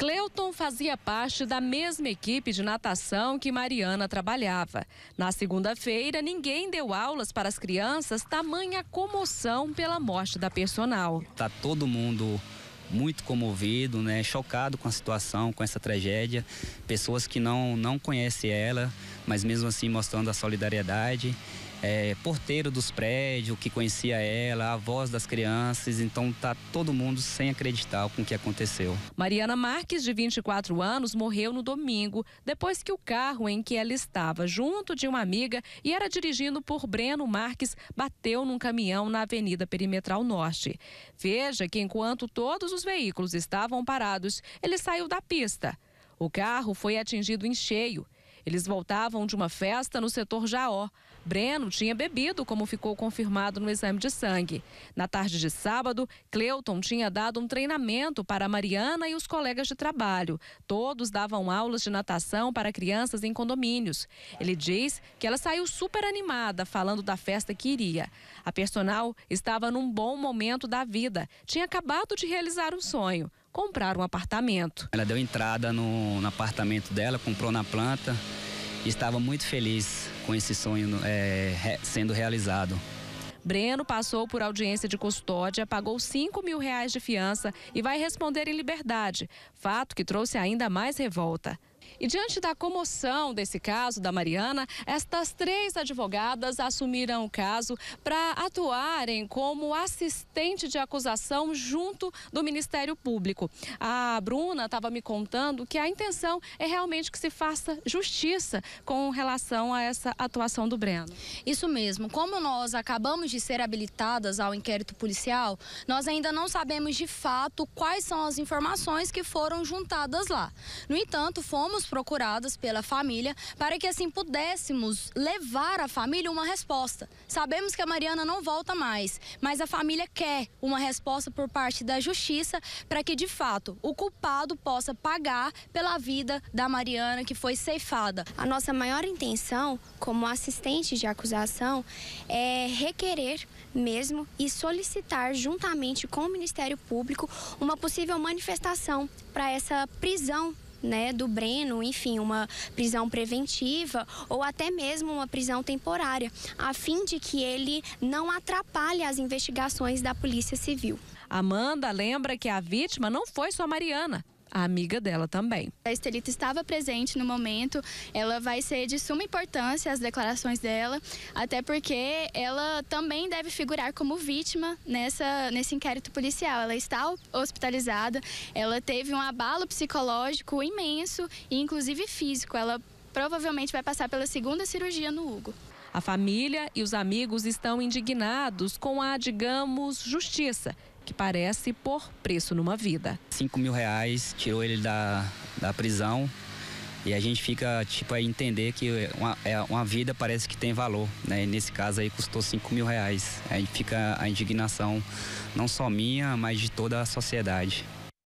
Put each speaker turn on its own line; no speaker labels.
Cleuton fazia parte da mesma equipe de natação que Mariana trabalhava. Na segunda-feira, ninguém deu aulas para as crianças, tamanha comoção pela morte da personal.
Tá todo mundo muito comovido, né, chocado com a situação, com essa tragédia. Pessoas que não não conhecem ela, mas mesmo assim mostrando a solidariedade é, porteiro dos prédios que conhecia ela, a voz das crianças, então tá todo mundo sem acreditar com o que aconteceu.
Mariana Marques, de 24 anos, morreu no domingo, depois que o carro em que ela estava junto de uma amiga e era dirigido por Breno Marques bateu num caminhão na Avenida Perimetral Norte. Veja que enquanto todos os veículos estavam parados, ele saiu da pista. O carro foi atingido em cheio eles voltavam de uma festa no setor Jaó. Breno tinha bebido, como ficou confirmado no exame de sangue. Na tarde de sábado, Cleuton tinha dado um treinamento para Mariana e os colegas de trabalho. Todos davam aulas de natação para crianças em condomínios. Ele diz que ela saiu super animada, falando da festa que iria. A personal estava num bom momento da vida, tinha acabado de realizar um sonho comprar um apartamento.
Ela deu entrada no, no apartamento dela, comprou na planta e estava muito feliz com esse sonho é, sendo realizado.
Breno passou por audiência de custódia, pagou 5 mil reais de fiança e vai responder em liberdade, fato que trouxe ainda mais revolta. E diante da comoção desse caso da Mariana, estas três advogadas assumiram o caso para atuarem como assistente de acusação junto do Ministério Público. A Bruna estava me contando que a intenção é realmente que se faça justiça com relação a essa atuação do Breno. Isso mesmo. Como nós acabamos de ser habilitadas ao inquérito
policial, nós ainda não sabemos de fato quais são as informações que foram juntadas lá. No entanto, fomos fomos procurados pela família para que assim pudéssemos levar à família uma resposta. Sabemos que a Mariana não volta mais, mas a família quer uma resposta por parte da justiça para que de fato o culpado possa
pagar pela vida da Mariana que foi ceifada. A nossa maior intenção como assistente de acusação é requerer mesmo e solicitar juntamente com o Ministério Público uma possível manifestação para essa prisão né, do Breno, enfim, uma prisão preventiva ou até mesmo uma prisão temporária, a fim de que ele não atrapalhe as investigações da Polícia Civil. Amanda lembra que a vítima não foi só Mariana, a amiga
dela também.
A Estelita estava presente no momento, ela vai ser de suma importância as declarações dela, até porque ela também deve figurar como vítima nessa, nesse inquérito policial. Ela está hospitalizada, ela teve um abalo psicológico imenso e inclusive físico. Ela provavelmente vai passar pela segunda cirurgia
no Hugo. A família e os amigos estão indignados com a, digamos, justiça, que parece por preço numa vida.
5 mil reais tirou ele da, da prisão e a gente fica tipo a entender que uma, é, uma vida parece que tem valor, né? E nesse caso aí custou 5 mil reais. Aí fica a indignação não só minha, mas de toda a sociedade.